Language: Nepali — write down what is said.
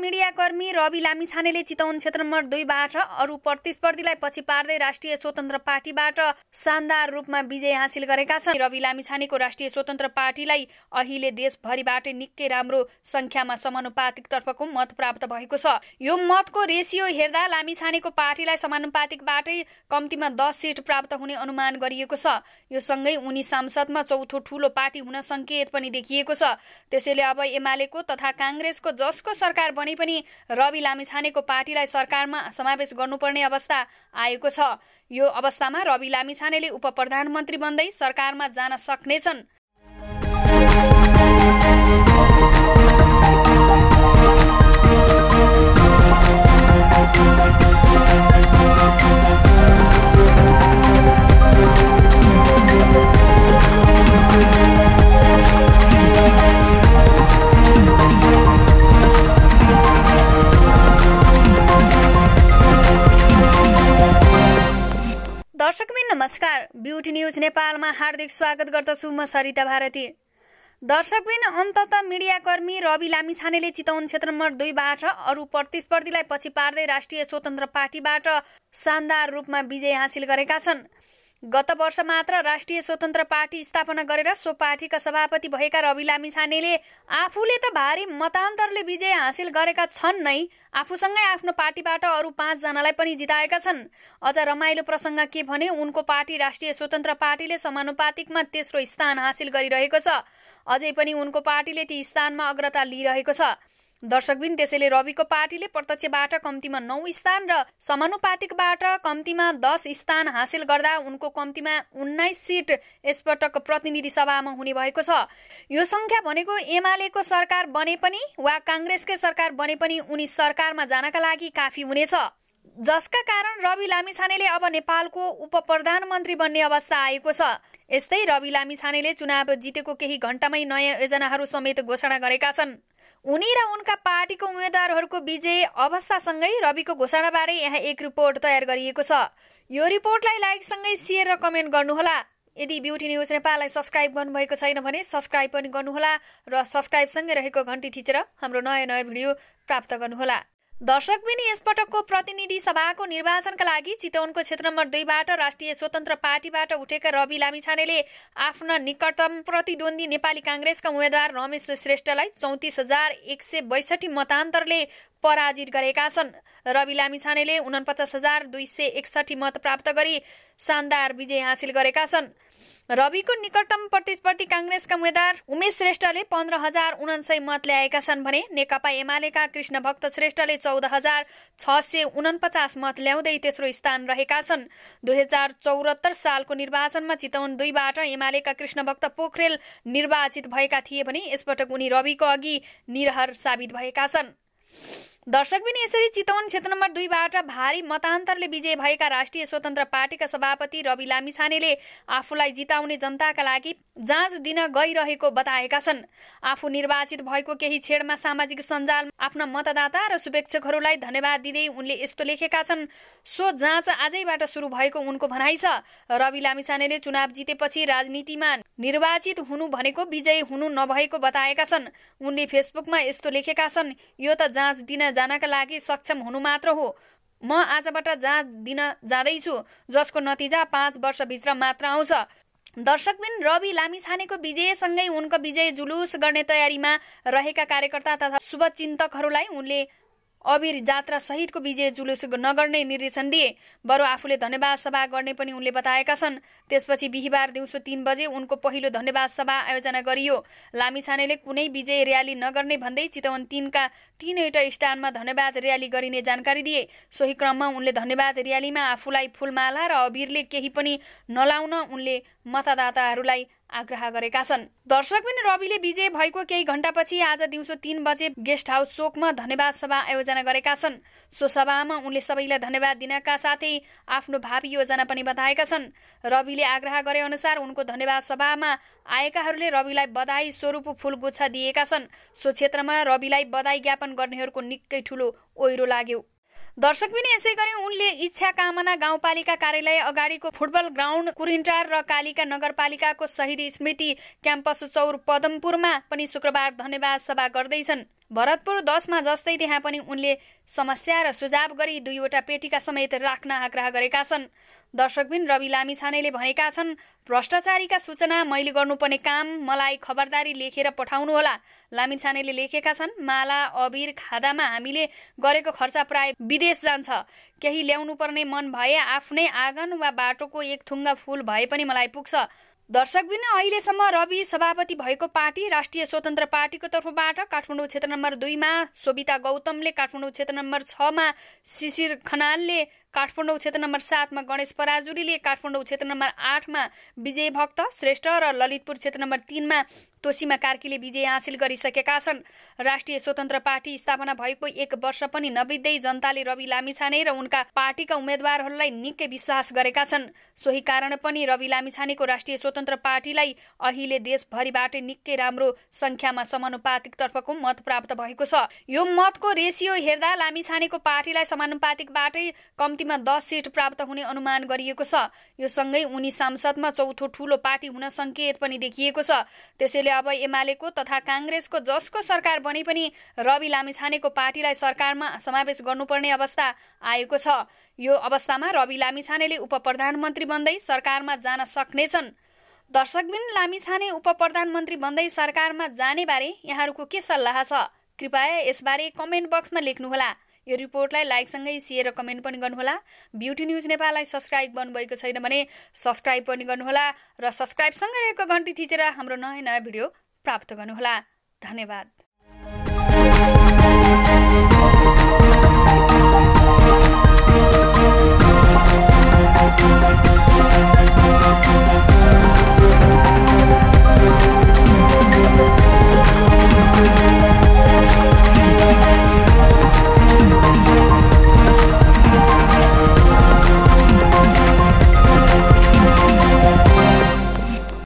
मिडियाकर्मी रवि लामिछानेले चितवन क्षेत्र नम्बर दुईबाट अरू प्रतिस्पर्धीलाई पछि पार्दै राष्ट्रिय स्वतन्त्र पार्टीबाट शानदार रूपमा विजय हासिल गरेका छन् रवि लामिछानेको राष्ट्रिय स्वतन्त्र पार्टीलाई अहिले देशभरिबाटै निकै राम्रो संख्यामा समानुपातिक तर्फको मत प्राप्त भएको छ यो मतको रेसियो हेर्दा लामिछानेको पार्टीलाई समानुपातिकबाटै कम्तीमा दस सिट प्राप्त हुने अनुमान गरिएको छ यो सँगै उनी सांसदमा चौथो ठूलो पार्टी हुन सङ्केत पनि देखिएको छ त्यसैले अब एमालेको तथा काङ्ग्रेसको जसको सरकार भने पनि रवि लामिछानेको पार्टीलाई सरकारमा समावेश गर्नुपर्ने अवस्था आएको छ यो अवस्थामा रवि लामिछानेले उप प्रधानमन्त्री बन्दै सरकारमा जान सक्नेछन् युट न्युज नेपालमा हार्दिक स्वागत गर्दछु म सरिता भारती दर्शकबिन अन्तत मिडियाकर्मी रवि लामिछानेले चितवन क्षेत्र नम्बर दुईबाट अरू प्रतिस्पर्धीलाई पछि पार्दै राष्ट्रिय स्वतन्त्र पार्टीबाट शानदार रूपमा विजय हासिल गरेका छन् गत वर्ष मात्र राष्ट्रिय स्वतन्त्र पार्टी स्थापना गरेर सो पार्टीका सभापति भएका रवि लामिछानेले आफूले त भारी मतान्तरले विजय हासिल गरेका छन् नै आफूसँगै आफ्नो पार्टीबाट अरू पाँचजनालाई पनि जिताएका छन् अझ रमाइलो प्रसङ्ग के भने उनको पार्टी राष्ट्रिय स्वतन्त्र पार्टीले समानुपातिकमा तेस्रो स्थान हासिल गरिरहेको छ अझै पनि उनको पार्टीले ती स्थानमा अग्रता लिइरहेको छ दर्शकबिन त्यसैले रविको पार्टीले प्रत्यक्षबाट कम्तीमा नौ स्थान र समानुपातिकबाट कम्तीमा दस स्थान हासिल गर्दा उनको कम्तीमा उन्नाइस सिट यसपटक प्रतिनिधि सभामा हुने भएको छ यो सङ्ख्या भनेको एमालेको सरकार बने पनि वा काङ्ग्रेसकै सरकार बने पनि उनी सरकारमा जानका लागि काफी हुनेछ जसका कारण रवि लामिछानेले अब नेपालको उप प्रधानमन्त्री बन्ने अवस्था आएको छ यस्तै रवि लामिछानेले चुनाव जितेको केही घण्टामै नयाँ योजनाहरू समेत घोषणा गरेका छन् उनी र उनका पार्टीको उम्मेद्वारहरूको विजय अवस्थासँगै रविको घोषणाबारे यहाँ एक रिपोर्ट तयार गरिएको छ यो रिपोर्टलाई लाइकसँगै सेयर र कमेन्ट गर्नुहोला यदि ब्युटी न्युज नेपाललाई सब्सक्राइब गर्नुभएको छैन भने सब्सक्राइब पनि गर्नुहोला र सब्सक्राइबसँगै रहेको घन्टी थिचेर हाम्रो नयाँ नयाँ भिडियो प्राप्त गर्नुहोला दर्शकबिनी यसपटकको प्रतिनिधि सभाको निर्वाचनका लागि चितवनको क्षेत्र नम्बर दुईबाट राष्ट्रिय स्वतन्त्र पार्टीबाट उठेका रवि लामिछानेले आफ्ना निकटतम प्रतिद्वन्दी नेपाली काङ्ग्रेसका उम्मेद्वार रमेश श्रेष्ठलाई चौतिस हजार एक सय बैसठी मतान्तरले पराजित गरेका छन् रवि लामिछानेले उनपचास हजार दुई सय एकसठी मत प्राप्त गरी शानदार विजय हासिल गरेका छन् रविको निकटतम प्रतिस्पर्धी काङ्ग्रेसका उम्मेद्वार उमेश श्रेष्ठले पन्ध्र हजार उनासय मत ल्याएका छन् भने नेकपा एमालेका कृष्ण भक्त श्रेष्ठले चौध हजार छ सय उनपचास मत ल्याउँदै तेस्रो स्थान रहेका छन् दुई हजार चौरात्तर सालको निर्वाचनमा चितवन दुईबाट एमालेका भक्त पोखरेल निर्वाचित भएका थिए भने यसपटक उनी रविको अघि निरहर साबित भएका छन् दर्शक दर्शकबिन यसरी चितवन क्षेत्र नम्बर दुईबाट भारी मतान्तरले विजय भएका राष्ट्रिय स्वतन्त्र पार्टीका सभापति रवि लामिछानेले आफूलाई जिताउने जनताका लागि जाँच दिन गइरहेको बताएका छन् आफू निर्वाचित भएको केही छेडमा सामाजिक सञ्जाल आफ्ना मतदाता र शुभेच्छकहरूलाई धन्यवाद दिँदै उनले यस्तो लेखेका छन् सो जाँच आजैबाट सुरु भएको उनको भनाइ छ रवि लामिछानेले चुनाव जितेपछि राजनीतिमा निर्वाचित हुनु भनेको विजय हुनु नभएको बताएका छन् उनले फेसबुकमा यस्तो लेखेका छन् यो त जाँच दिन जानका लागि सक्षम हुनु मात्र हो म आजबाट जहाँ दिन जाँदैछु जसको नतिजा पाँच वर्षभित्र मात्र आउँछ दर्शकबिन रवि लामिछानेको विजयसँगै उनको विजय जुलुस गर्ने तयारीमा रहेका कार्यकर्ता तथा शुभचिन्तकहरूलाई उनले अबिर जात्रा सहितको विजय जुलुस नगर्ने निर्देशन दिए बरु आफूले धन्यवाद सभा गर्ने पनि उनले बताएका छन् त्यसपछि बिहिबार दिउँसो तीन बजे उनको पहिलो धन्यवाद सभा आयोजना गरियो लामिछानेले कुनै विजय र्याली नगर्ने भन्दै चितवन तिनका तीनवटा स्थानमा धन्यवाद र्याली गरिने जानकारी दिए सोही क्रममा उनले धन्यवाद र्यालीमा आफूलाई फुलमाला र अबिरले केही पनि नलाउन उनले मतदाताहरूलाई आग्रह गरेका छन् दर्शक दर्शकबिन रविले विजय भएको केही घण्टापछि आज दिउँसो तीन बजे गेस्ट हाउस चोकमा धन्यवाद सभा आयोजना गरेका छन् सो सभामा उनले सबैलाई धन्यवाद दिनका साथै आफ्नो भावी योजना पनि बताएका छन् रविले आग्रह गरे अनुसार उनको धन्यवाद सभामा आएकाहरूले रविलाई बधाई स्वरूप फुल गुच्छा दिएका छन् सो क्षेत्रमा रविलाई बधाई ज्ञापन गर्नेहरूको निकै ठुलो ओहिरो लाग्यो दर्शक पनि यसै गरी उनले इच्छा कामना गाउँपालिका कार्यालय अगाडिको फुटबल ग्राउन्ड कुरिन्टार र कालिका नगरपालिकाको शहीद स्मृति क्याम्पस चौर पदमपुरमा पनि शुक्रबार धन्यवाद सभा गर्दैछन् भरतपुर दशमा जस्तै त्यहाँ पनि उनले समस्या र सुझाव गरी दुईवटा पेटिका समेत राख्न आग्रह गरेका छन् दर्शकबिन रवि लामी छानेले भनेका छन् भ्रष्टाचारीका सूचना मैले गर्नुपर्ने काम मलाई खबरदारी लेखेर पठाउनुहोला लामिछानेले लेखेका छन् माला अबिर खादामा हामीले गरेको खर्च प्राय विदेश जान्छ केही ल्याउनु पर्ने मन भए आफ्नै आँगन वा बाटोको एक थुङ्गा फुल भए पनि मलाई पुग्छ दर्शकबिन अहिलेसम्म रवि सभापति भएको पार्टी राष्ट्रिय स्वतन्त्र पार्टीको तर्फबाट काठमाडौँ क्षेत्र नम्बर दुईमा सोभिता गौतमले काठमाडौँ क्षेत्र नम्बर छमा शिशिर खनालले काठमाडौँ क्षेत्र नम्बर सातमा गणेश पराजुरीले काठमाडौँ क्षेत्र नम्बर आठमा विजय भक्त श्रेष्ठ र ललितपुर क्षेत्र नम्बर तिनमा तोसीमा कार्कीले विजय हासिल गरिसकेका छन् राष्ट्रिय स्वतन्त्र पार्टी स्थापना भएको एक वर्ष पनि नबित्दै जनताले रवि लामिछाने र उनका पार्टीका उम्मेद्वारहरूलाई निकै विश्वास गरेका छन् सोही कारण पनि रवि लामिछानेको राष्ट्रिय स्वतन्त्र पार्टीलाई अहिले देशभरिबाटै निकै राम्रो संख्यामा समानुपातिक तर्फको मत प्राप्त भएको छ यो मतको रेसियो हेर्दा लामिछानेको पार्टीलाई समानुपातिकबाटै कम्ती कम्तीमा दस सिट प्राप्त हुने अनुमान गरिएको छ यो सँगै उनी सांसदमा चौथो ठूलो पार्टी हुन संकेत पनि देखिएको छ त्यसैले अब एमालेको तथा काङ्ग्रेसको जसको सरकार बने पनि रवि लामिछानेको पार्टीलाई सरकारमा समावेश गर्नुपर्ने अवस्था आएको छ यो अवस्थामा रवि लामिछानेले उप प्रधानमन्त्री बन्दै सरकारमा जान सक्नेछन् दर्शकबिन लामिछाने उप प्रधानमन्त्री बन्दै सरकारमा जाने बारे यहाँहरूको के सल्लाह छ कृपया यसबारे कमेन्ट बक्समा लेख्नुहोला यो रिपोर्टलाई लाइकसँगै सेयर र कमेन्ट पनि गर्नुहोला ब्युटी न्युज नेपाललाई सब्सक्राइब गर्नुभएको छैन भने सब्सक्राइब पनि गर्नुहोला र सब्सक्राइबसँगै रहेको घन्टी थिचेर हाम्रो नयाँ नयाँ भिडियो प्राप्त गर्नुहोला धन्यवाद